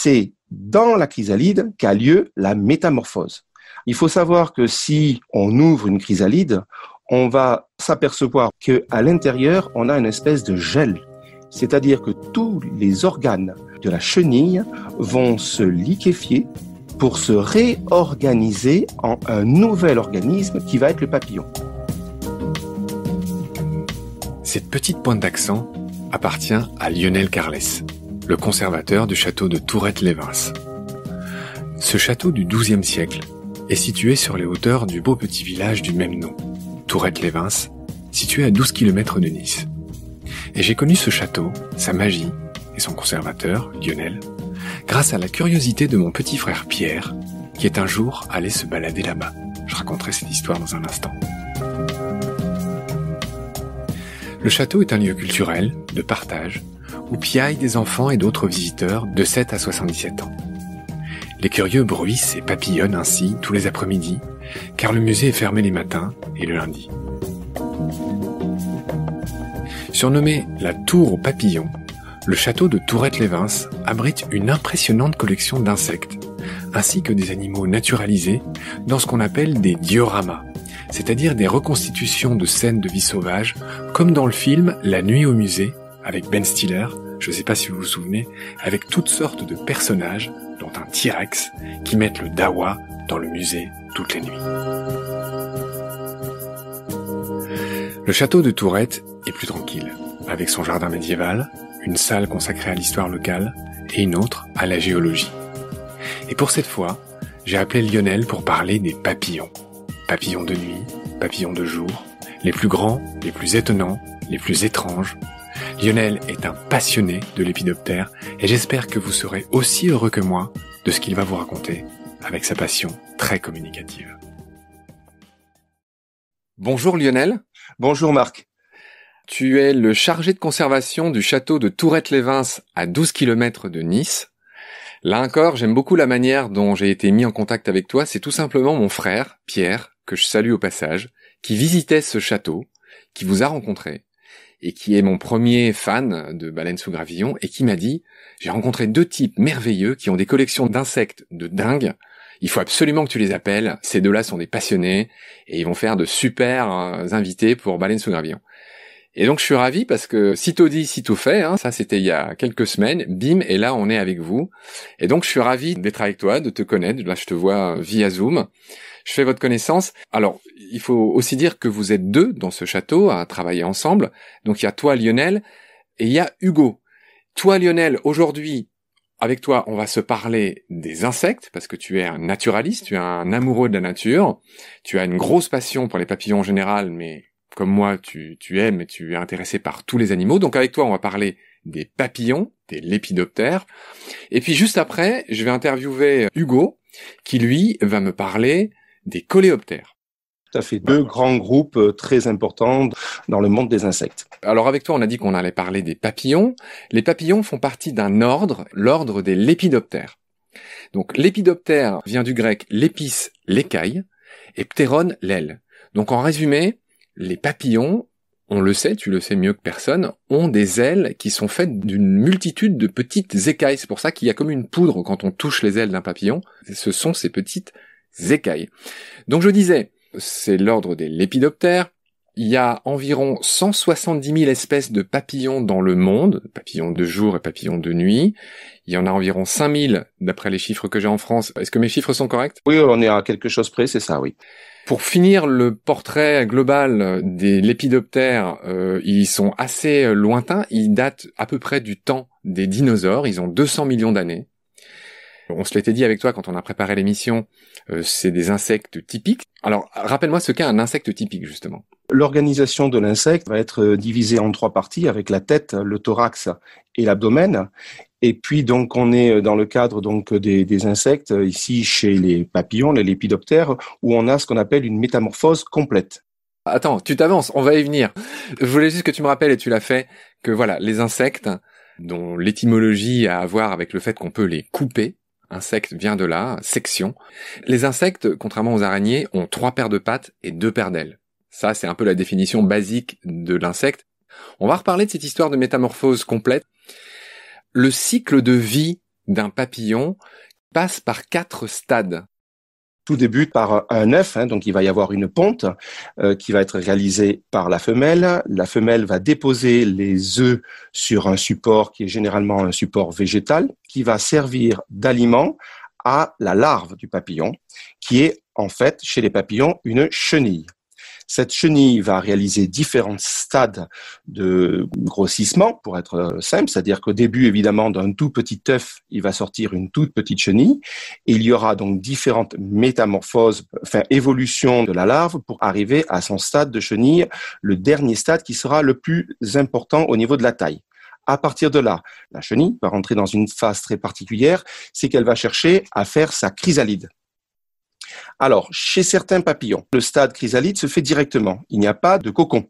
c'est dans la chrysalide qu'a lieu la métamorphose. Il faut savoir que si on ouvre une chrysalide, on va s'apercevoir que à l'intérieur, on a une espèce de gel, c'est-à-dire que tous les organes de la chenille vont se liquéfier pour se réorganiser en un nouvel organisme qui va être le papillon. Cette petite pointe d'accent appartient à Lionel Carles, le conservateur du château de Tourette-les-Vins. Ce château du XIIe siècle est situé sur les hauteurs du beau petit village du même nom, Tourette-les-Vins, situé à 12 km de Nice. Et j'ai connu ce château, sa magie et son conservateur, Lionel, grâce à la curiosité de mon petit frère Pierre, qui est un jour allé se balader là-bas. Je raconterai cette histoire dans un instant. Le château est un lieu culturel, de partage, ou piaillent des enfants et d'autres visiteurs de 7 à 77 ans. Les curieux bruissent et papillonnent ainsi tous les après-midi, car le musée est fermé les matins et le lundi. Surnommé la Tour aux papillons, le château de Tourette-les-Vins abrite une impressionnante collection d'insectes, ainsi que des animaux naturalisés dans ce qu'on appelle des dioramas, c'est-à-dire des reconstitutions de scènes de vie sauvage, comme dans le film La nuit au musée avec Ben Stiller, je ne sais pas si vous vous souvenez, avec toutes sortes de personnages, dont un T-Rex, qui mettent le dawa dans le musée toutes les nuits. Le château de Tourette est plus tranquille, avec son jardin médiéval, une salle consacrée à l'histoire locale et une autre à la géologie. Et pour cette fois, j'ai appelé Lionel pour parler des papillons. Papillons de nuit, papillons de jour, les plus grands, les plus étonnants, les plus étranges, Lionel est un passionné de lépidoptère et j'espère que vous serez aussi heureux que moi de ce qu'il va vous raconter avec sa passion très communicative. Bonjour Lionel. Bonjour Marc. Tu es le chargé de conservation du château de Tourette-les-Vins à 12 km de Nice. Là encore, j'aime beaucoup la manière dont j'ai été mis en contact avec toi. C'est tout simplement mon frère, Pierre, que je salue au passage, qui visitait ce château, qui vous a rencontré et qui est mon premier fan de Baleine sous gravillon, et qui m'a dit, j'ai rencontré deux types merveilleux qui ont des collections d'insectes de dingue, il faut absolument que tu les appelles, ces deux-là sont des passionnés, et ils vont faire de super euh, invités pour Baleine sous gravillon. Et donc je suis ravi parce que sitôt dit, sitôt fait, hein, ça c'était il y a quelques semaines, bim, et là on est avec vous. Et donc je suis ravi d'être avec toi, de te connaître, là je te vois via Zoom, je fais votre connaissance. Alors il faut aussi dire que vous êtes deux dans ce château à travailler ensemble, donc il y a toi Lionel et il y a Hugo. Toi Lionel, aujourd'hui, avec toi, on va se parler des insectes, parce que tu es un naturaliste, tu es un amoureux de la nature, tu as une grosse passion pour les papillons en général, mais comme moi, tu, aimes et tu es intéressé par tous les animaux. Donc avec toi, on va parler des papillons, des lépidoptères. Et puis juste après, je vais interviewer Hugo, qui lui va me parler des coléoptères. Ça fait deux grands groupes euh, très importants dans le monde des insectes. Alors avec toi, on a dit qu'on allait parler des papillons. Les papillons font partie d'un ordre, l'ordre des lépidoptères. Donc lépidoptère vient du grec lépis, l'écaille, et ptéron, l'aile. Donc en résumé, les papillons, on le sait, tu le sais mieux que personne, ont des ailes qui sont faites d'une multitude de petites écailles. C'est pour ça qu'il y a comme une poudre quand on touche les ailes d'un papillon. Ce sont ces petites écailles. Donc je disais, c'est l'ordre des lépidoptères, il y a environ 170 000 espèces de papillons dans le monde, papillons de jour et papillons de nuit. Il y en a environ 5 000 d'après les chiffres que j'ai en France. Est-ce que mes chiffres sont corrects Oui, on est à quelque chose près, c'est ça, oui. Pour finir le portrait global des lépidoptères, euh, ils sont assez lointains. Ils datent à peu près du temps des dinosaures. Ils ont 200 millions d'années. On se l'était dit avec toi quand on a préparé l'émission, euh, c'est des insectes typiques. Alors, rappelle-moi ce qu'est un insecte typique, justement. L'organisation de l'insecte va être euh, divisée en trois parties, avec la tête, le thorax et l'abdomen. Et puis donc on est euh, dans le cadre donc des, insectes ici chez les papillons, les lépidoptères, où on a ce qu'on appelle une métamorphose complète. Attends, tu t'avances, on va y venir. Je voulais juste que tu me rappelles et tu l'as fait que voilà les insectes dont l'étymologie a à voir avec le fait qu'on peut les couper, Insecte vient de là, section. Les insectes, contrairement aux araignées, ont trois paires de pattes et deux paires d'ailes. Ça, c'est un peu la définition basique de l'insecte. On va reparler de cette histoire de métamorphose complète. Le cycle de vie d'un papillon passe par quatre stades. Tout débute par un œuf, hein. donc il va y avoir une ponte euh, qui va être réalisée par la femelle. La femelle va déposer les œufs sur un support qui est généralement un support végétal, qui va servir d'aliment à la larve du papillon, qui est en fait chez les papillons une chenille. Cette chenille va réaliser différents stades de grossissement, pour être euh, simple, c'est-à-dire qu'au début, évidemment, d'un tout petit œuf, il va sortir une toute petite chenille. il y aura donc différentes métamorphoses, enfin évolutions de la larve pour arriver à son stade de chenille, le dernier stade qui sera le plus important au niveau de la taille. À partir de là, la chenille va rentrer dans une phase très particulière, c'est qu'elle va chercher à faire sa chrysalide. Alors, chez certains papillons, le stade chrysalide se fait directement. Il n'y a pas de cocon.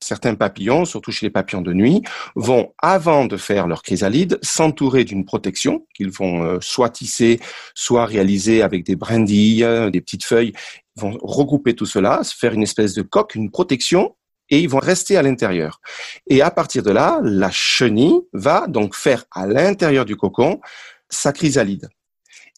Certains papillons, surtout chez les papillons de nuit, vont, avant de faire leur chrysalide, s'entourer d'une protection qu'ils vont euh, soit tisser, soit réaliser avec des brindilles, des petites feuilles. Ils vont regrouper tout cela, se faire une espèce de coque, une protection, et ils vont rester à l'intérieur. Et à partir de là, la chenille va donc faire à l'intérieur du cocon sa chrysalide.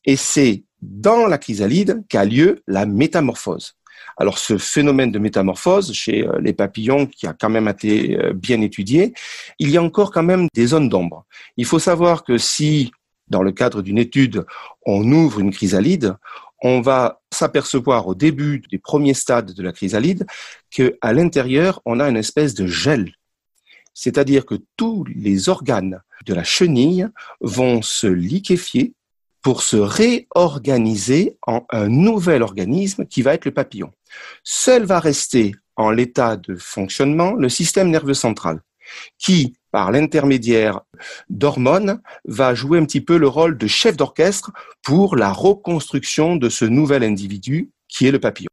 Et c'est dans la chrysalide qu'a lieu la métamorphose. Alors ce phénomène de métamorphose chez euh, les papillons qui a quand même été euh, bien étudié, il y a encore quand même des zones d'ombre. Il faut savoir que si dans le cadre d'une étude on ouvre une chrysalide, on va s'apercevoir au début des premiers stades de la chrysalide qu'à l'intérieur, on a une espèce de gel. C'est-à-dire que tous les organes de la chenille vont se liquéfier pour se réorganiser en un nouvel organisme qui va être le papillon. Seul va rester en l'état de fonctionnement le système nerveux central, qui, par l'intermédiaire d'hormones, va jouer un petit peu le rôle de chef d'orchestre pour la reconstruction de ce nouvel individu qui est le papillon.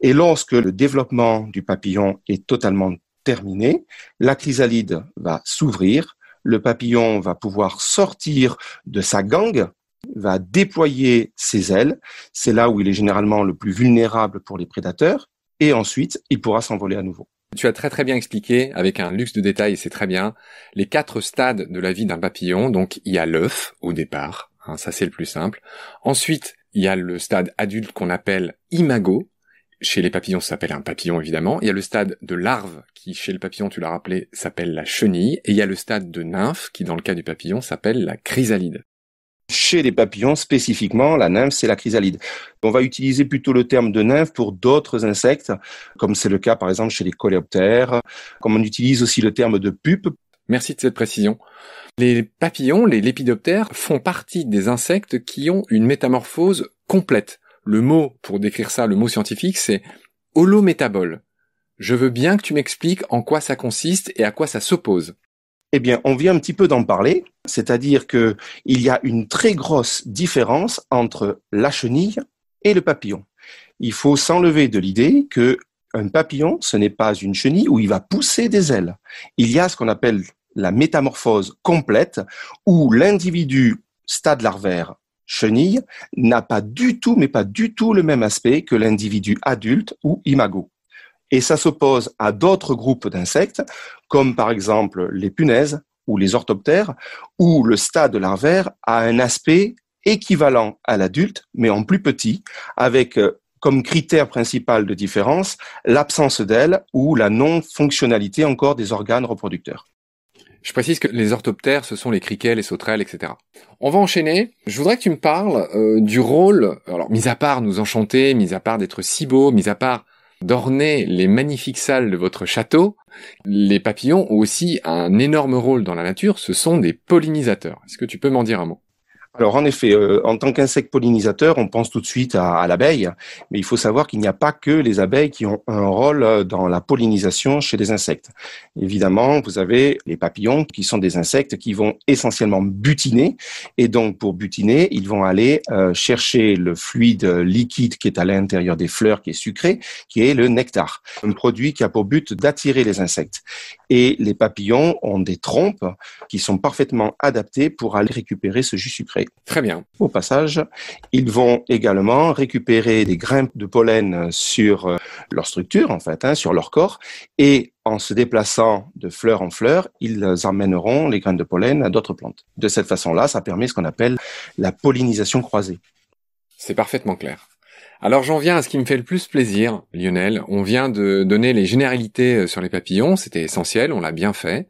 Et lorsque le développement du papillon est totalement terminé, la chrysalide va s'ouvrir, le papillon va pouvoir sortir de sa gangue va déployer ses ailes. C'est là où il est généralement le plus vulnérable pour les prédateurs. Et ensuite, il pourra s'envoler à nouveau. Tu as très très bien expliqué, avec un luxe de détails, c'est très bien, les quatre stades de la vie d'un papillon. Donc il y a l'œuf au départ, hein, ça c'est le plus simple. Ensuite, il y a le stade adulte qu'on appelle imago. Chez les papillons, ça s'appelle un papillon évidemment. Il y a le stade de larve qui, chez le papillon, tu l'as rappelé, s'appelle la chenille. Et il y a le stade de nymphe qui, dans le cas du papillon, s'appelle la chrysalide. Chez les papillons, spécifiquement, la nymphe, c'est la chrysalide. On va utiliser plutôt le terme de nymphe pour d'autres insectes, comme c'est le cas par exemple chez les coléoptères, comme on utilise aussi le terme de pupe. Merci de cette précision. Les papillons, les lépidoptères, font partie des insectes qui ont une métamorphose complète. Le mot pour décrire ça, le mot scientifique, c'est holométabole. Je veux bien que tu m'expliques en quoi ça consiste et à quoi ça s'oppose. Eh bien, on vient un petit peu d'en parler, c'est-à-dire qu'il y a une très grosse différence entre la chenille et le papillon. Il faut s'enlever de l'idée que un papillon, ce n'est pas une chenille où il va pousser des ailes. Il y a ce qu'on appelle la métamorphose complète où l'individu stade larvaire chenille n'a pas du tout, mais pas du tout le même aspect que l'individu adulte ou imago. Et ça s'oppose à d'autres groupes d'insectes comme par exemple les punaises ou les orthoptères, où le stade larvaire a un aspect équivalent à l'adulte, mais en plus petit, avec euh, comme critère principal de différence l'absence d'ailes ou la non-fonctionnalité encore des organes reproducteurs. Je précise que les orthoptères, ce sont les criquets, les sauterelles, etc. On va enchaîner. Je voudrais que tu me parles euh, du rôle, alors mis à part nous enchanter, mis à part d'être si beau, mis à part d'orner les magnifiques salles de votre château, les papillons ont aussi un énorme rôle dans la nature, ce sont des pollinisateurs. Est-ce que tu peux m'en dire un mot alors en effet, euh, en tant qu'insecte pollinisateur, on pense tout de suite à, l'abeille, mais il faut savoir qu'il n'y a pas que les abeilles qui ont un rôle euh, dans la pollinisation chez les insectes. Évidemment, vous avez les papillons qui sont des insectes qui vont essentiellement butiner, et donc pour butiner, ils vont aller euh, chercher le fluide liquide qui est à l'intérieur des fleurs, qui est sucré, qui est le nectar, un produit qui a pour but d'attirer les insectes. Et les papillons ont des trompes qui sont parfaitement adaptées pour aller récupérer ce jus sucré. Très bien. Au passage, ils vont également récupérer des grains de pollen sur euh, leur structure, en fait, hein, sur leur corps, et en se déplaçant de fleur en fleur, ils emmèneront les grains de pollen à d'autres plantes. De cette façon-là, ça permet ce qu'on appelle la pollinisation croisée. C'est parfaitement clair. Alors j'en viens à ce qui me fait le plus plaisir, Lionel. On vient de donner les généralités euh, sur les papillons, c'était essentiel, on l'a bien fait.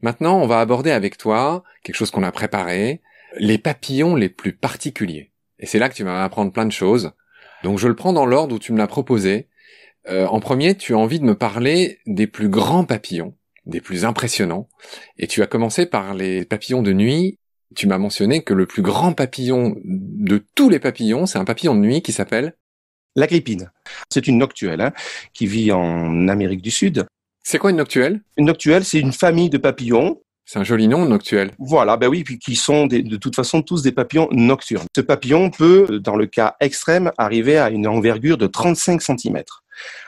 Maintenant, on va aborder avec toi quelque chose qu'on a préparé, les papillons les plus particuliers. Et c'est là que tu vas apprendre plein de choses. Donc je le prends dans l'ordre où tu me l'as proposé. Euh, en premier, tu as envie de me parler des plus grands papillons, des plus impressionnants. Et tu as commencé par les papillons de nuit. Tu m'as mentionné que le plus grand papillon de tous les papillons, c'est un papillon de nuit qui s'appelle... La C'est une noctuelle hein, qui vit en Amérique du Sud. C'est quoi une noctuelle Une noctuelle, c'est une famille de papillons c'est un joli nom noctuel. Voilà, ben oui, puis qui sont de toute façon tous des papillons nocturnes. Ce papillon peut, dans le cas extrême, arriver à une envergure de 35 cm.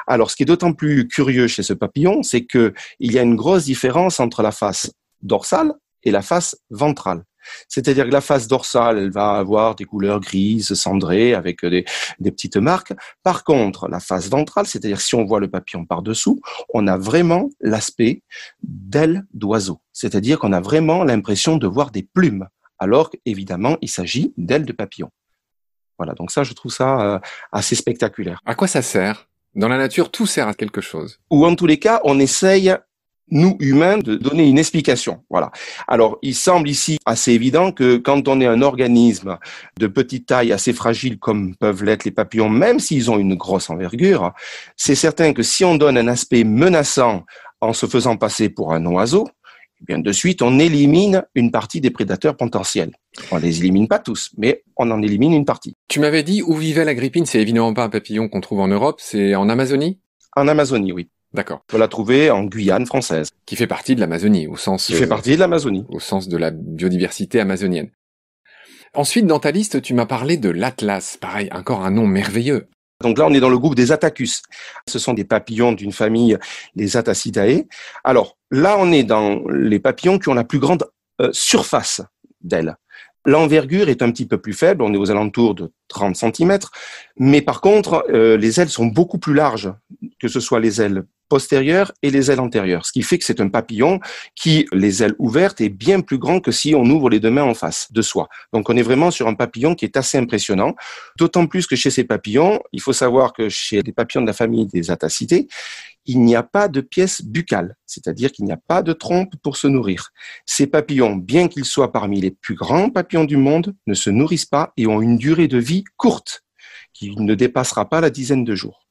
Alors, ce qui est d'autant plus curieux chez ce papillon, c'est qu'il y a une grosse différence entre la face dorsale et la face ventrale. C'est-à-dire que la face dorsale, elle va avoir des couleurs grises, cendrées, avec des, petites marques. Par contre, la face ventrale, c'est-à-dire si on voit le papillon par-dessous, on a vraiment l'aspect d'aile d'oiseau. C'est-à-dire qu'on a vraiment l'impression de voir des plumes, alors qu'évidemment, il s'agit d'ailes de papillon. Voilà, donc ça, je trouve ça euh, assez spectaculaire. À quoi ça sert dans la nature, tout sert à quelque chose. Ou en tous les cas, on essaye nous humains de donner une explication. Voilà. Alors, il semble ici assez évident que quand on est un organisme de petite taille assez fragile comme peuvent l'être les papillons, même s'ils ont une grosse envergure, c'est certain que si on donne un aspect menaçant en se faisant passer pour un oiseau, eh bien de suite on élimine une partie des prédateurs potentiels. On les élimine pas tous, mais on en élimine une partie. Tu m'avais dit où vivait la grippine, c'est évidemment pas un papillon qu'on trouve en Europe, c'est en Amazonie En Amazonie, oui. D'accord. On peut la trouver en Guyane française. Qui fait partie de l'Amazonie, au sens... Qui fait euh, partie de l'Amazonie. Au sens de la biodiversité amazonienne. Ensuite, dans ta liste, tu m'as parlé de l'Atlas. Pareil, encore un nom merveilleux. Donc là, on est dans le groupe des Atacus. Ce sont des papillons d'une famille, les Atacidae. Alors là, on est dans les papillons qui ont la plus grande euh, surface d'aile. L'envergure est un petit peu plus faible, on est aux alentours de 30 cm, mais par contre, euh, les ailes sont beaucoup plus larges, que ce soit les ailes postérieures et les ailes antérieures. Ce qui fait que c'est un papillon qui, les ailes ouvertes, est bien plus grand que si on ouvre les deux mains en face de soi. Donc on est vraiment sur un papillon qui est assez impressionnant. D'autant plus que chez ces papillons, il faut savoir que chez les papillons de la famille des Atacidae, il n'y a pas de pièce buccale, c'est-à-dire qu'il n'y a pas de trompe pour se nourrir. Ces papillons, bien qu'ils soient parmi les plus grands papillons du monde, ne se nourrissent pas et ont une durée de vie courte qui ne dépassera pas la dizaine de jours.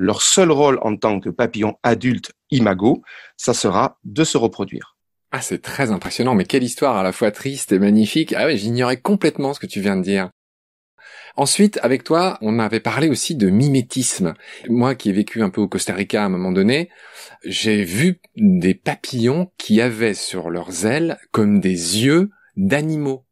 Leur seul rôle en tant que papillon adulte imago, ça sera de se reproduire. Ah, c'est très impressionnant, mais quelle histoire à la fois triste et magnifique. Ah oui, j'ignorais complètement ce que tu viens de dire. Ensuite, avec toi, on avait parlé aussi de mimétisme. Moi qui ai vécu un peu au Costa Rica à un moment donné, j'ai vu des papillons qui avaient sur leurs ailes comme des yeux d'animaux.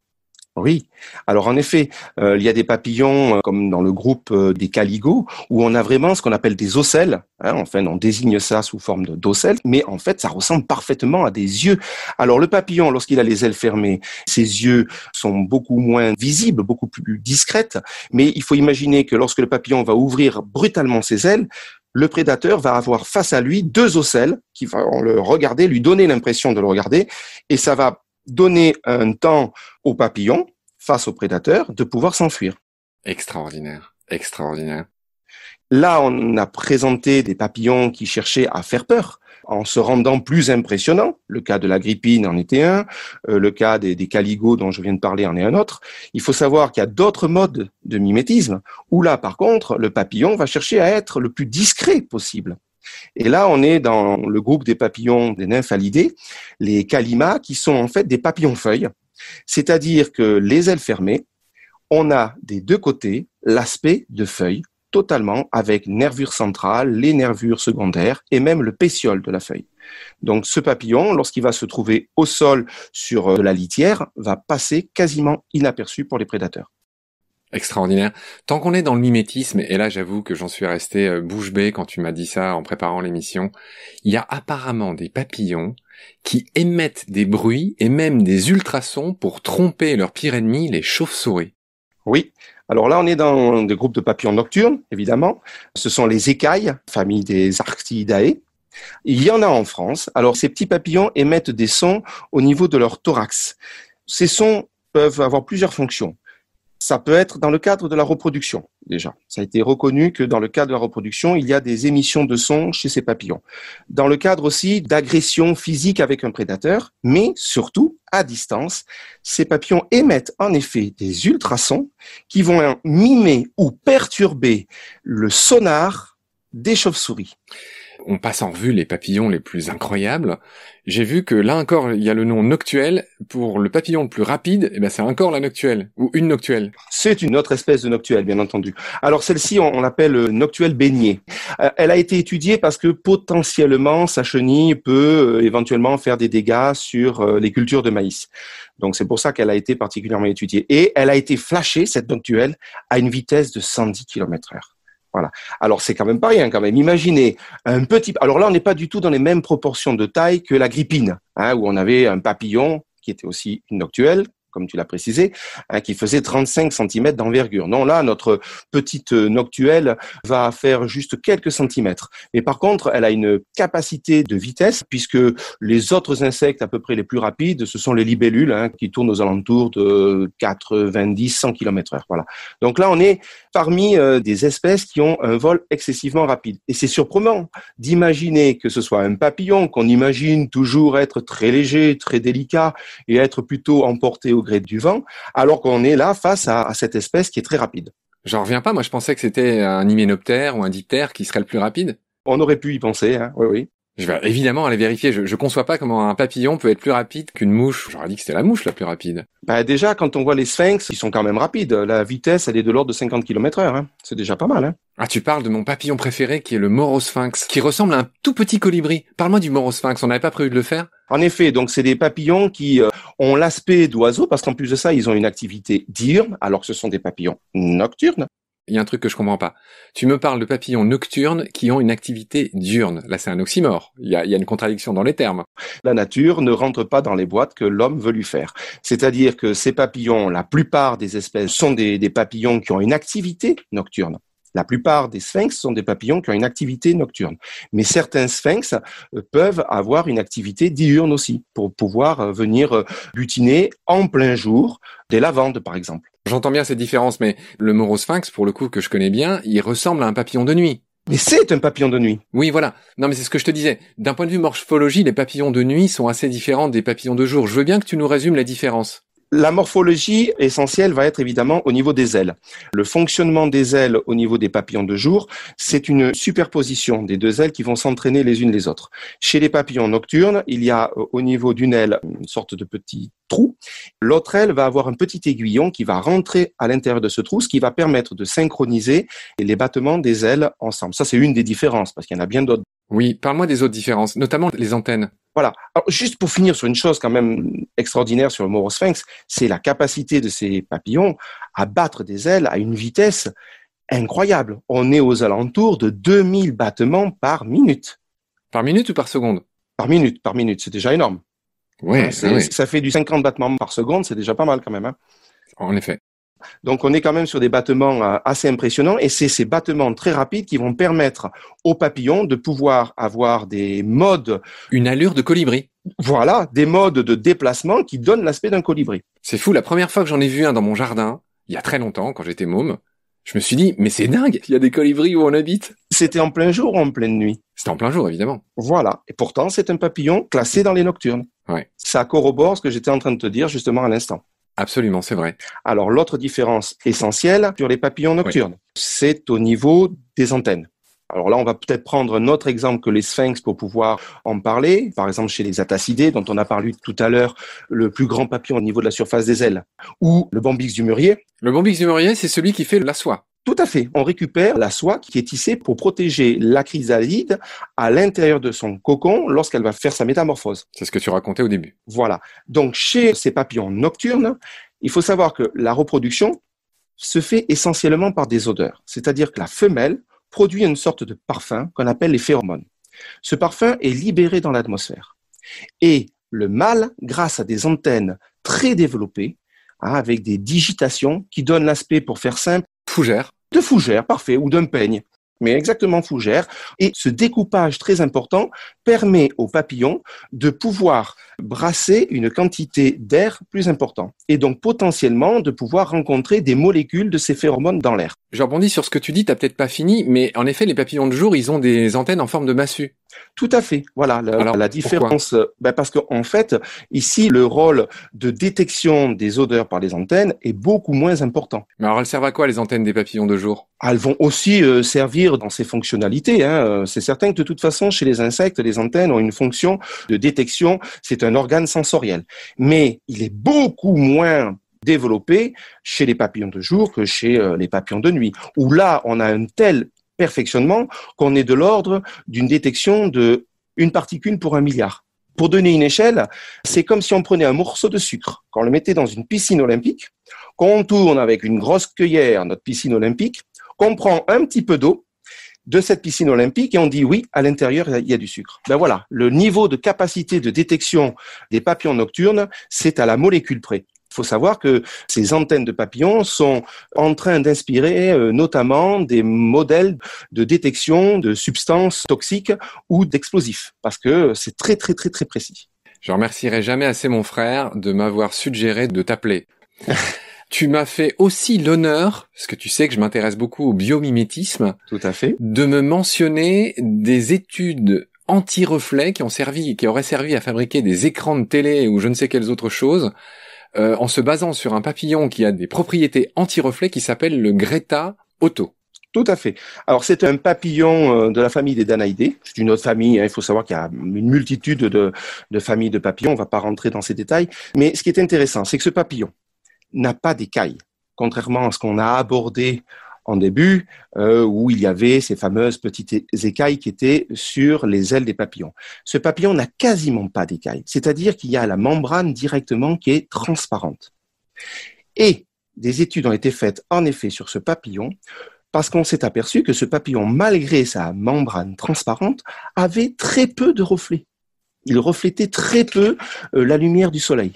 Oui. Alors en effet, euh, il y a des papillons euh, comme dans le groupe euh, des caligots où on a vraiment ce qu'on appelle des ocelles. Hein, enfin, on désigne ça sous forme d'ocelles, mais en fait, ça ressemble parfaitement à des yeux. Alors le papillon, lorsqu'il a les ailes fermées, ses yeux sont beaucoup moins visibles, beaucoup plus discrètes. Mais il faut imaginer que lorsque le papillon va ouvrir brutalement ses ailes, le prédateur va avoir face à lui deux ocelles qui vont le regarder, lui donner l'impression de le regarder, et ça va donner un temps aux papillons, face aux prédateurs, de pouvoir s'enfuir. Extraordinaire, extraordinaire. Là, on a présenté des papillons qui cherchaient à faire peur en se rendant plus impressionnants. Le cas de la grippine en était un, euh, le cas des, des caligots dont je viens de parler en est un autre. Il faut savoir qu'il y a d'autres modes de mimétisme où là, par contre, le papillon va chercher à être le plus discret possible. Et là, on est dans le groupe des papillons des nymphalidés, les calimas, qui sont en fait des papillons feuilles, c'est-à-dire que les ailes fermées, on a des deux côtés l'aspect de feuilles totalement avec nervures centrales, les nervures secondaires et même le pétiole de la feuille. Donc ce papillon, lorsqu'il va se trouver au sol sur euh, la litière, va passer quasiment inaperçu pour les prédateurs extraordinaire. Tant qu'on est dans le mimétisme, et là j'avoue que j'en suis resté euh, bouche bée quand tu m'as dit ça en préparant l'émission, il y a apparemment des papillons qui émettent des bruits et même des ultrasons pour tromper leur pire ennemi, les chauves-souris. Oui. Alors là, on est dans des groupes de papillons nocturnes, évidemment. Ce sont les écailles, famille des Arctidae. Il y en a en France. Alors, ces petits papillons émettent des sons au niveau de leur thorax. Ces sons peuvent avoir plusieurs fonctions. Ça peut être dans le cadre de la reproduction, déjà. Ça a été reconnu que dans le cadre de la reproduction, il y a des émissions de son chez ces papillons. Dans le cadre aussi d'agressions physiques avec un prédateur, mais surtout à distance, ces papillons émettent en effet des ultrasons qui vont mimer ou perturber le sonar des chauves-souris on passe en revue les papillons les plus incroyables. J'ai vu que là encore, il y a le nom noctuel. Pour le papillon le plus rapide, eh ben, c'est encore la noctuelle, ou une noctuelle. C'est une autre espèce de noctuelle, bien entendu. Alors celle-ci, on, l'appelle euh, noctuelle baignée. Euh, elle a été étudiée parce que potentiellement, sa chenille peut euh, éventuellement faire des dégâts sur les cultures de maïs. Donc c'est pour ça qu'elle a été particulièrement étudiée. Et elle a été flashée, cette noctuelle, à une vitesse de 110 km heure. Alors c'est quand même pas rien quand même. Imaginez un petit. Alors là, on n'est pas du tout dans les mêmes proportions de taille que la grippine, hein, où on avait un papillon qui était aussi une noctuelle, comme tu l'as précisé, hein, qui faisait 35 cm d'envergure. Non, là, notre petite noctuelle va faire juste quelques centimètres. Mais par contre, elle a une capacité de vitesse, puisque les autres insectes à peu près les plus rapides, ce sont les libellules, hein, qui tournent aux alentours de 90, 100 km h Voilà. Donc là, on est parmi euh, des espèces qui ont un vol excessivement rapide. Et c'est surprenant d'imaginer que ce soit un papillon qu'on imagine toujours être très léger, très délicat et être plutôt emporté au gré du vent, alors qu'on est là face à, cette espèce qui est très rapide. J'en reviens pas, moi je pensais que c'était un hyménoptère ou un diptère qui serait le plus rapide. On aurait pu y penser, hein. oui, oui. Je vais évidemment aller vérifier. Je, je conçois pas comment un papillon peut être plus rapide qu'une mouche. J'aurais dit que c'était la mouche la plus rapide. Bah déjà, quand on voit les sphinx, ils sont quand même rapides. La vitesse, elle est de l'ordre de 50 km heure. Hein. C'est déjà pas mal. Hein. Ah, tu parles de mon papillon préféré qui est le morosphinx, qui ressemble à un tout petit colibri. Parle-moi du morosphinx. On n'avait pas prévu de le faire. En effet, donc c'est des papillons qui euh, ont l'aspect d'oiseaux parce qu'en plus de ça, ils ont une activité diurne alors que ce sont des papillons nocturnes il y a un truc que je comprends pas. Tu me parles de papillons nocturnes qui ont une activité diurne. Là, c'est un oxymore. Il y a, une contradiction dans les termes. La nature ne rentre pas dans les boîtes que l'homme veut lui faire. C'est-à-dire que ces papillons, la plupart des espèces sont des papillons qui ont une activité nocturne. La plupart des sphinx sont des papillons qui ont une activité nocturne, mais certains sphinx euh, peuvent avoir une activité diurne aussi pour pouvoir euh, venir euh, butiner en plein jour des lavandes, par exemple. J'entends bien ces différences, mais le sphinx, pour le coup que je connais bien, il ressemble à un papillon de nuit. Mais c'est un papillon de nuit. Oui, voilà. Non, mais c'est ce que je te disais. D'un point de vue morphologie, les papillons de nuit sont assez différents des papillons de jour. Je veux bien que tu nous résumes la différence. La morphologie essentielle va être évidemment au niveau des ailes. Le fonctionnement des ailes au niveau des papillons de jour, c'est une superposition des deux ailes qui vont s'entraîner les unes les autres. Chez les papillons nocturnes, il y a euh, au niveau d'une aile une sorte de petit trou. L'autre aile va avoir un petit aiguillon qui va rentrer à l'intérieur de ce trou, ce qui va permettre de synchroniser les battements des ailes ensemble. Ça, c'est une des différences, parce qu'il y en a bien d'autres oui, parle-moi des autres différences, notamment les antennes. Voilà. Alors, juste pour finir sur une chose quand même extraordinaire sur le morosphinx, c'est la capacité de ces papillons à battre des ailes à une vitesse incroyable. On est aux alentours de 2000 battements par minute. Par minute ou par seconde Par minute, par minute. C'est déjà énorme. Ouais, hein, Ça fait du 50 battements par seconde, c'est déjà pas mal quand même. Hein. En effet. Donc on est quand même sur des battements euh, assez impressionnants et c'est ces battements très rapides qui vont permettre aux papillons de pouvoir avoir des modes... Une allure de colibri. Voilà, des modes de déplacement qui donnent l'aspect d'un colibri. C'est fou, la première fois que j'en ai vu un dans mon jardin, il y a très longtemps, quand j'étais môme, je me suis dit, mais c'est dingue, il y a des colibris où on habite. C'était en plein jour ou en pleine nuit C'était en plein jour, évidemment. Voilà. Et pourtant, c'est un papillon classé dans les nocturnes. Ça corrobore ce que j'étais en train de te dire justement à l'instant. Absolument, c'est vrai. Alors l'autre différence essentielle sur les papillons nocturnes, c'est au niveau des antennes. Alors là, on va peut-être prendre un autre exemple que les sphinx pour pouvoir en parler. Par exemple, chez les atacidés, dont on a parlé tout à l'heure, le plus grand papillon au niveau de la surface des ailes, ou le bombix du mûrier. Le bombix du mûrier, c'est celui qui fait la soie. Tout à fait. On récupère la soie qui est tissée pour protéger la chrysalide à l'intérieur de son cocon lorsqu'elle va faire sa métamorphose. C'est ce que tu racontais au début. Voilà. Donc, chez ces papillons nocturnes, il faut savoir que la reproduction se fait essentiellement par des odeurs. C'est-à-dire que la femelle produit une sorte de parfum qu'on appelle les phéromones. Ce parfum est libéré dans l'atmosphère. Et le mâle, grâce à des antennes très développées, hein, avec des digitations qui donnent l'aspect, pour faire simple, fougère de fougère, parfait, ou d'un peigne, mais exactement fougère. Et ce découpage très important permet aux papillons de pouvoir brasser une quantité d'air plus importante et donc potentiellement de pouvoir rencontrer des molécules de ces phéromones dans l'air. Je rebondis sur ce que tu dis, t'as peut-être pas fini, mais en effet, les papillons de jour, ils ont des antennes en forme de massue. Tout à fait. Voilà la, différence. Euh, bah, parce qu'en en fait, ici, le rôle de détection des odeurs par les antennes est beaucoup moins important. Mais alors, elles servent à quoi les antennes des papillons de jour ah, Elles vont aussi euh, servir dans ces fonctionnalités. Hein, euh, c'est certain que de toute façon, chez les insectes, les antennes ont une fonction de détection. C'est un organe sensoriel. Mais il est beaucoup moins développé chez les papillons de jour que chez les papillons de nuit, où là, on a un tel perfectionnement qu'on est de l'ordre d'une détection de une particule pour un milliard. Pour donner une échelle, c'est comme si on prenait un morceau de sucre, qu'on le mettait dans une piscine olympique, qu'on tourne avec une grosse cueillère notre piscine olympique, qu'on prend un petit peu d'eau de cette piscine olympique et on dit oui, à l'intérieur, il y a du sucre. Ben voilà, le niveau de capacité de détection des papillons nocturnes, c'est à la molécule près faut savoir que ces antennes de papillons sont en train d'inspirer euh, notamment des modèles de détection de substances toxiques ou d'explosifs, parce que c'est très très très très précis. Je remercierai jamais assez mon frère de m'avoir suggéré de t'appeler. Tu m'as fait aussi l'honneur, parce que tu sais que je m'intéresse beaucoup au biomimétisme. Tout à fait. De me mentionner des études anti-reflets qui ont servi, qui auraient servi à fabriquer des écrans de télé ou je ne sais quelles autres choses euh, en se basant sur un papillon qui a des propriétés anti reflets qui s'appelle le Greta Otto. Tout à fait. Alors c'est un papillon euh, de la famille des Danaïdes, C'est une autre famille. Hein, il faut savoir qu'il y a une multitude de, familles de papillons. On ne va pas rentrer dans ces détails. Mais ce qui est intéressant, c'est que ce papillon n'a pas d'écailles, contrairement à ce qu'on a abordé en début, euh, où il y avait ces fameuses petites écailles qui étaient sur les ailes des papillons. Ce papillon n'a quasiment pas d'écailles, c'est-à-dire qu'il y a la membrane directement qui est transparente. Et des études ont été faites en effet sur ce papillon, parce qu'on s'est aperçu que ce papillon, malgré sa membrane transparente, avait très peu de reflets. Il reflétait très peu euh, la lumière du soleil.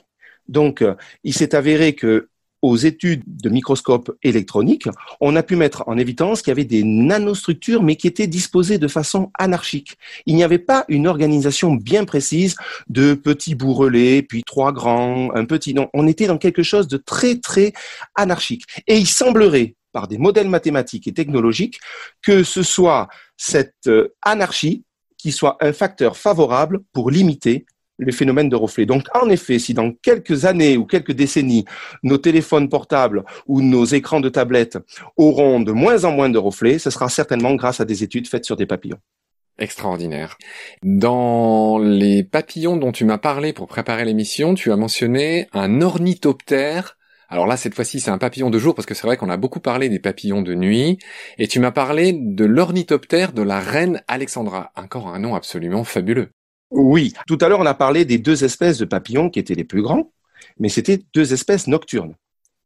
Donc, euh, il s'est avéré que aux études de microscopes électroniques, on a pu mettre en évidence qu'il y avait des nanostructures, mais qui étaient disposées de façon anarchique. Il n'y avait pas une organisation bien précise de petits bourrelets, puis trois grands, un petit. Non, on était dans quelque chose de très, très anarchique. Et il semblerait, par des modèles mathématiques et technologiques, que ce soit cette euh, anarchie qui soit un facteur favorable pour limiter les phénomènes de reflet. Donc, en effet, si dans quelques années ou quelques décennies, nos téléphones portables ou nos écrans de tablettes auront de moins en moins de reflets, ce sera certainement grâce à des études faites sur des papillons. Extraordinaire. Dans les papillons dont tu m'as parlé pour préparer l'émission, tu as mentionné un ornithoptère alors là, cette fois-ci, c'est un papillon de jour, parce que c'est vrai qu'on a beaucoup parlé des papillons de nuit, et tu m'as parlé de l'ornithoptère de la reine Alexandra. Encore un nom absolument fabuleux. Oui. Tout à l'heure, on a parlé des deux espèces de papillons qui étaient les plus grands, mais c'était deux espèces nocturnes.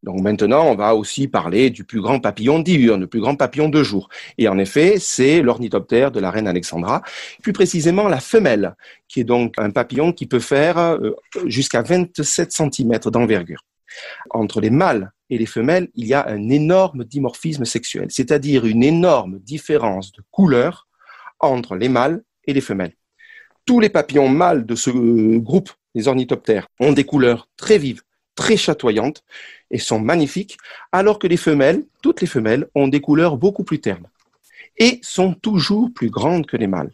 Donc maintenant, on va aussi parler du plus grand papillon diurne, le plus grand papillon de jour. Et en effet, c'est l'ornithoptère de la reine Alexandra, plus précisément la femelle, qui est donc un papillon qui peut faire euh, jusqu'à 27 cm d'envergure. Entre les mâles et les femelles, il y a un énorme dimorphisme sexuel, c'est-à-dire une énorme différence de couleur entre les mâles et les femelles. Tous les papillons mâles de ce euh, groupe, les ornithoptères, ont des couleurs très vives, très chatoyantes et sont magnifiques, alors que les femelles, toutes les femelles, ont des couleurs beaucoup plus ternes et sont toujours plus grandes que les mâles.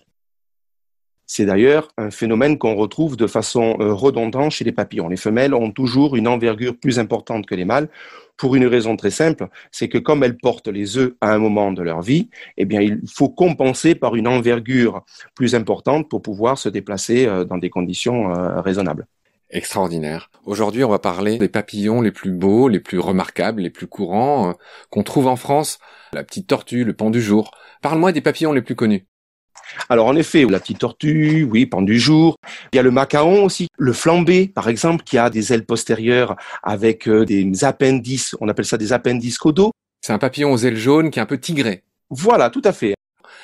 C'est d'ailleurs un phénomène qu'on retrouve de façon euh, redondante chez les papillons. Les femelles ont toujours une envergure plus importante que les mâles pour une raison très simple, c'est que comme elles portent les œufs à un moment de leur vie, eh bien, il faut compenser par une envergure plus importante pour pouvoir se déplacer euh, dans des conditions euh, raisonnables. Extraordinaire. Aujourd'hui, on va parler des papillons les plus beaux, les plus remarquables, les plus courants qu'on trouve en France. La petite tortue, le pan du jour. Parle-moi des papillons les plus connus. Alors en effet, la petite tortue, oui, pan du jour. Il y a le macaon aussi, le flambé par exemple, qui a des ailes postérieures avec euh, des appendices, on appelle ça des appendices dos. C'est un papillon aux ailes jaunes qui est un peu tigré. Voilà, tout à fait.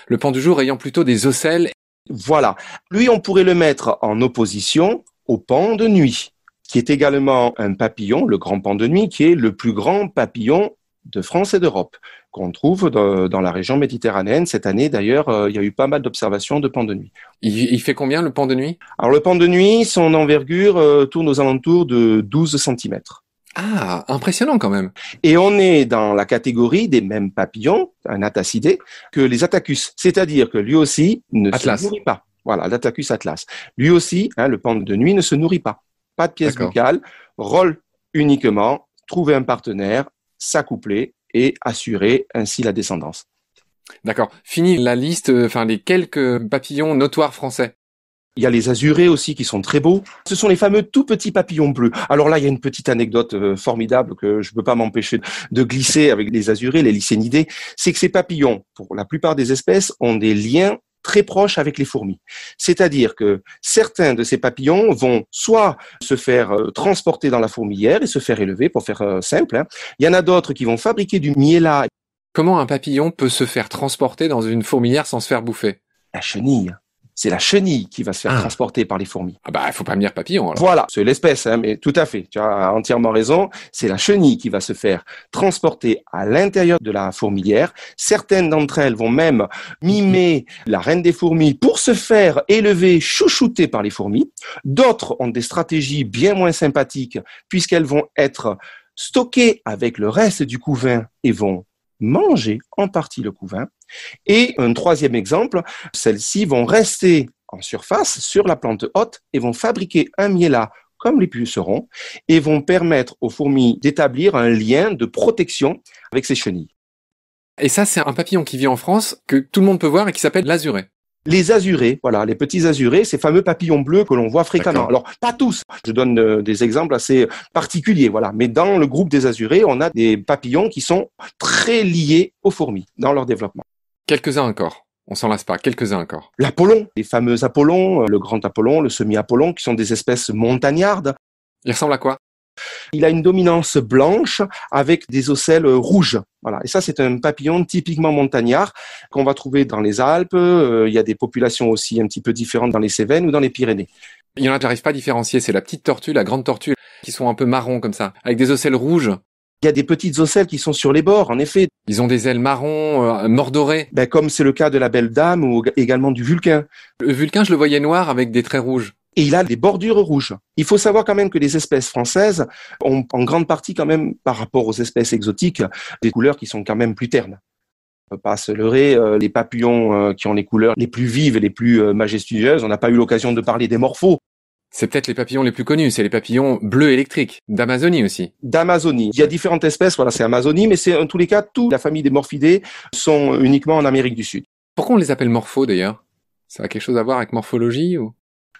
Le pan du jour ayant plutôt des ocelles. Voilà. Lui, on pourrait le mettre en opposition au pan de nuit, qui est également un papillon, le grand pan de nuit, qui est le plus grand papillon de France et d'Europe, qu'on trouve dans, la région méditerranéenne. Cette année, d'ailleurs, euh, il y a eu pas mal d'observations de pans de nuit. Il, fait combien le pan de nuit Alors le pan de nuit, son envergure euh, tourne aux alentours de 12 cm. Ah, impressionnant quand même. Et on est dans la catégorie des mêmes papillons, un atacidé, que les Atacus. C'est-à-dire que lui aussi ne se nourrit pas. Voilà, l'Atacus atlas. Lui aussi, hein, le pan de nuit, ne se nourrit pas. Pas de pièces locales rôle uniquement, trouver un partenaire, s'accoupler et assurer ainsi la descendance. D'accord. Fini la liste, euh, enfin les quelques papillons notoires français. Il y a les azurés aussi qui sont très beaux. Ce sont les fameux tout petits papillons bleus. Alors là, il y a une petite anecdote euh, formidable que je ne peux pas m'empêcher de glisser avec les azurés, les lycénidés. C'est que ces papillons, pour la plupart des espèces, ont des liens très proche avec les fourmis. C'est-à-dire que certains de ces papillons vont soit se faire euh, transporter dans la fourmilière et se faire élever, pour faire euh, simple. Hein. Il y en a d'autres qui vont fabriquer du miel. Comment un papillon peut se faire transporter dans une fourmilière sans se faire bouffer La chenille c'est la chenille qui va se faire ah. transporter par les fourmis. Ah bah, il faut pas me dire papillon. Voilà, c'est l'espèce, hein, mais tout à fait, tu as entièrement raison. C'est la chenille qui va se faire transporter à l'intérieur de la fourmilière. Certaines d'entre elles vont même mimer la reine des fourmis pour se faire élever, chouchouter par les fourmis. D'autres ont des stratégies bien moins sympathiques puisqu'elles vont être stockées avec le reste du couvain et vont manger en partie le couvain et un troisième exemple, celles-ci vont rester en surface sur la plante haute et vont fabriquer un miella comme les pucerons et vont permettre aux fourmis d'établir un lien de protection avec ces chenilles. Et ça, c'est un papillon qui vit en France, que tout le monde peut voir et qui s'appelle l'azuré. Les azurés, voilà, les petits azurés, ces fameux papillons bleus que l'on voit fréquemment. Alors, pas tous. Je donne euh, des exemples assez particuliers, voilà. Mais dans le groupe des azurés, on a des papillons qui sont très liés aux fourmis dans leur développement. Quelques-uns encore. On s'en lasse pas, quelques-uns encore. L'Apollon, les fameux Apollons, euh, le grand Apollon, le semi-Apollon, qui sont des espèces montagnardes. Il ressemble à quoi il a une dominance blanche avec des ocelles rouges. Voilà. Et ça, c'est un papillon typiquement montagnard qu'on va trouver dans les Alpes. Euh, il y a des populations aussi un petit peu différentes dans les Cévennes ou dans les Pyrénées. Il y en a qui n'arrivent pas à différencier. C'est la petite tortue, la grande tortue, qui sont un peu marron comme ça, avec des ocelles rouges. Il y a des petites ocelles qui sont sur les bords, en effet. Ils ont des ailes marron, euh, mordorées. Ben, comme c'est le cas de la Belle Dame ou également du Vulcain. Le Vulcain, je le voyais noir avec des traits rouges et il a des bordures rouges. Il faut savoir quand même que les espèces françaises ont en grande partie quand même, par rapport aux espèces exotiques, des couleurs qui sont quand même plus ternes. On peut pas se leurrer, euh, les papillons euh, qui ont les couleurs les plus vives et les plus majestueuses, on n'a pas eu l'occasion de parler des morphos, c'est peut-être les papillons les plus connus, c'est les papillons bleus électriques, d'Amazonie aussi. D'Amazonie. Il y a différentes espèces, voilà, c'est Amazonie, mais c'est en tous les cas, toute la famille des morphidés sont uniquement en Amérique du Sud. Pourquoi on les appelle morphos d'ailleurs Ça a quelque chose à voir avec morphologie ou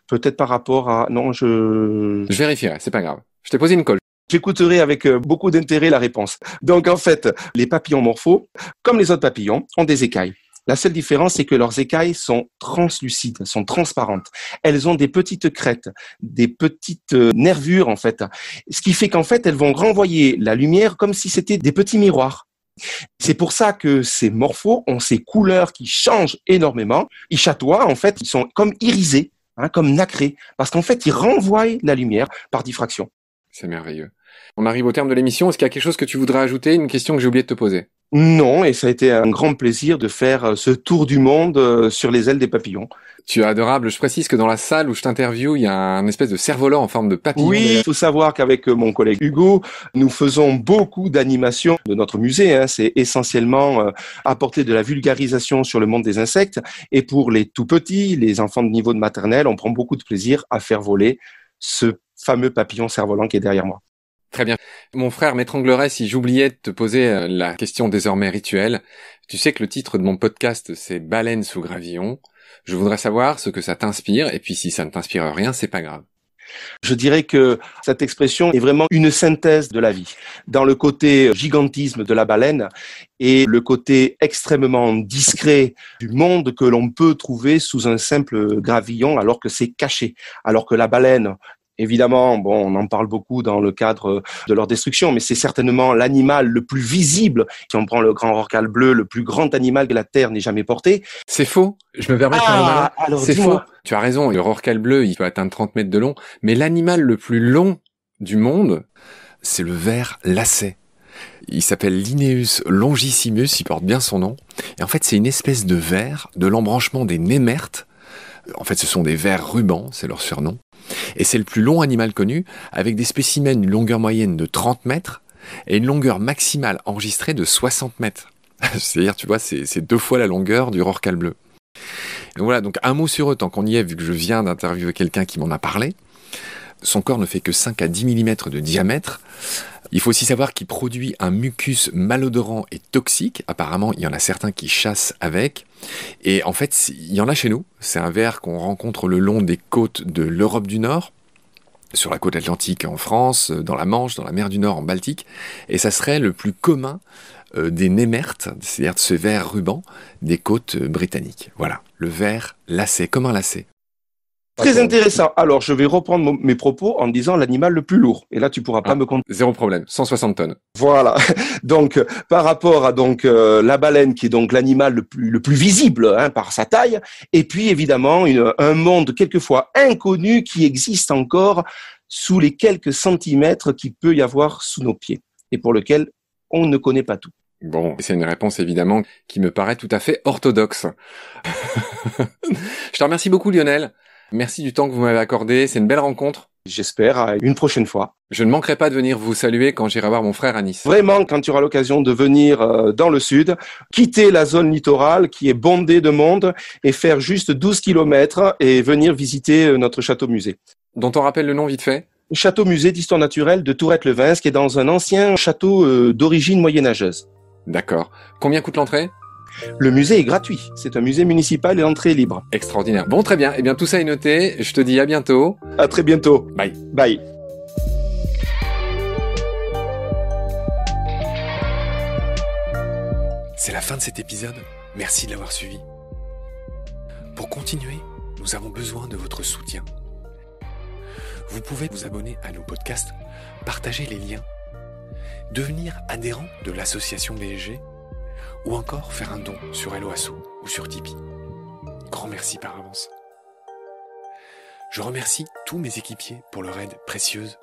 Peut-être par rapport à... Non, je... Je vérifierai, c'est pas grave. Je t'ai posé une colle. J'écouterai avec euh, beaucoup d'intérêt la réponse. Donc en fait, les papillons morphos, comme les autres papillons, ont des écailles. La seule différence, c'est que leurs écailles sont translucides, sont transparentes. Elles ont des petites crêtes, des petites euh, nervures, en fait. Ce qui fait qu'en fait, elles vont renvoyer la lumière comme si c'était des petits miroirs. C'est pour ça que ces morphos ont ces couleurs qui changent énormément. Ils chatoient, en fait, ils sont comme irisés, hein, comme nacrés, parce qu'en fait, ils renvoient la lumière par diffraction. C'est merveilleux. On arrive au terme de l'émission. Est-ce qu'il y a quelque chose que tu voudrais ajouter, une question que j'ai oublié de te poser non, et ça a été un grand plaisir de faire euh, ce tour du monde euh, sur les ailes des papillons. Tu es adorable. Je précise que dans la salle où je t'interviewe, il y a un espèce de cerf-volant en forme de papillon. Oui, il faut savoir qu'avec euh, mon collègue Hugo, nous faisons beaucoup d'animations de notre musée. Hein. C'est essentiellement apporter de la vulgarisation sur le monde des insectes. Et pour les tout petits, les enfants de niveau de maternelle, on prend beaucoup de plaisir à faire voler ce fameux papillon cerf-volant qui est derrière moi. Très bien. Mon frère m'étranglerait si j'oubliais de te poser euh, la question désormais rituelle. Tu sais que le titre de mon podcast, c'est Baleine sous gravillon. Je voudrais savoir ce que ça t'inspire, et puis si ça ne t'inspire rien, c'est pas grave. Je dirais que cette expression est vraiment une synthèse de la vie, dans le côté gigantisme de la baleine et le côté extrêmement discret du monde que l'on peut trouver sous un simple gravillon alors que c'est caché, alors que la baleine Évidemment, bon, on en parle beaucoup dans le cadre de leur destruction, mais c'est certainement l'animal le plus visible. qui on prend le grand rorqual bleu, le plus grand animal que la Terre n'ait jamais porté. C'est faux. Je me permets ah, C'est faux. Tu as raison. Le rorqual bleu, il peut atteindre 30 mètres de long. Mais l'animal le plus long du monde, c'est le ver lacet. Il s'appelle Linnaeus longissimus, il porte bien son nom. Et en fait, c'est une espèce de ver de l'embranchement des némertes en fait, ce sont des vers rubans, c'est leur surnom. Et c'est le plus long animal connu, avec des spécimens d'une longueur moyenne de 30 mètres et une longueur maximale enregistrée de 60 mètres. C'est-à-dire, tu vois, c'est deux fois la longueur du rorcal bleu. Donc voilà, donc un mot sur eux, tant qu'on y est, vu que je viens d'interviewer quelqu'un qui m'en a parlé. Son corps ne fait que 5 à 10 mm de diamètre, il faut aussi savoir qu'il produit un mucus malodorant et toxique. Apparemment, il y en a certains qui chassent avec. Et en fait, il y en a chez nous. C'est un ver qu'on rencontre le long des côtes de l'Europe du Nord sur la côte atlantique en France, dans la Manche, dans la mer du Nord en Baltique, et ça serait le plus commun euh, des némertes, c'est-à-dire de ce ver ruban des côtes euh, britanniques. Voilà, le ver lacé, comme un lacet. Très intéressant. Alors, je vais reprendre mes propos en disant l'animal le plus lourd. Et là, tu pourras pas ah, me compter. Zéro problème. 160 tonnes. Voilà. Donc, euh, par rapport à donc euh, la baleine, qui est donc l'animal le plus visible hein, par sa taille, et puis évidemment un monde quelquefois inconnu qui existe encore sous les quelques centimètres qu'il peut y avoir sous nos pieds et pour lequel on ne connaît pas tout. Bon, c'est une réponse évidemment qui me paraît tout à fait orthodoxe. Je te remercie beaucoup Lionel. Merci du temps que vous m'avez accordé. C'est une belle rencontre. J'espère une prochaine fois. Je ne manquerai pas de venir vous saluer quand j'irai voir mon frère à Nice. Vraiment, quand tu auras l'occasion de venir euh, dans le sud, quitter la zone littorale qui est bondée de monde et faire juste 12 kilomètres et venir visiter euh, notre château-musée. Dont on rappelle le nom vite fait Château musée d'histoire naturelle de Tourette-le-Vins, qui est dans un ancien château euh, d'origine moyenâgeuse. D'accord. Combien coûte l'entrée le musée est gratuit. C'est un musée municipal et l'entrée est libre. Extraordinaire. Bon, très bien. Eh bien, tout ça est noté. Je te dis à bientôt. À très bientôt. Bye. Bye. C'est la fin de cet épisode. Merci de l'avoir suivi. Pour continuer, nous avons besoin de votre soutien. Vous pouvez vous abonner à nos podcasts, partager les liens, devenir adhérent de l'association BSG ou encore faire un don sur Helloasso ou sur Tipeee. Grand merci par avance. Je remercie tous mes équipiers pour leur aide précieuse.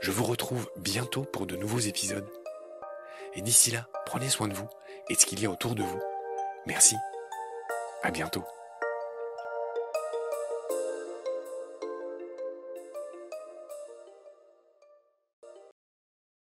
Je vous retrouve bientôt pour de nouveaux épisodes. Et d'ici là, prenez soin de vous et de ce qu'il y a autour de vous. Merci. À bientôt.